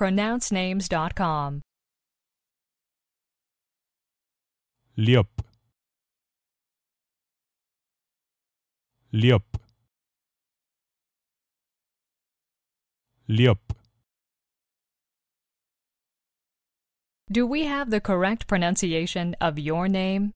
pronouncenames.com. Liep. Liep. Liep. Do we have the correct pronunciation of your name?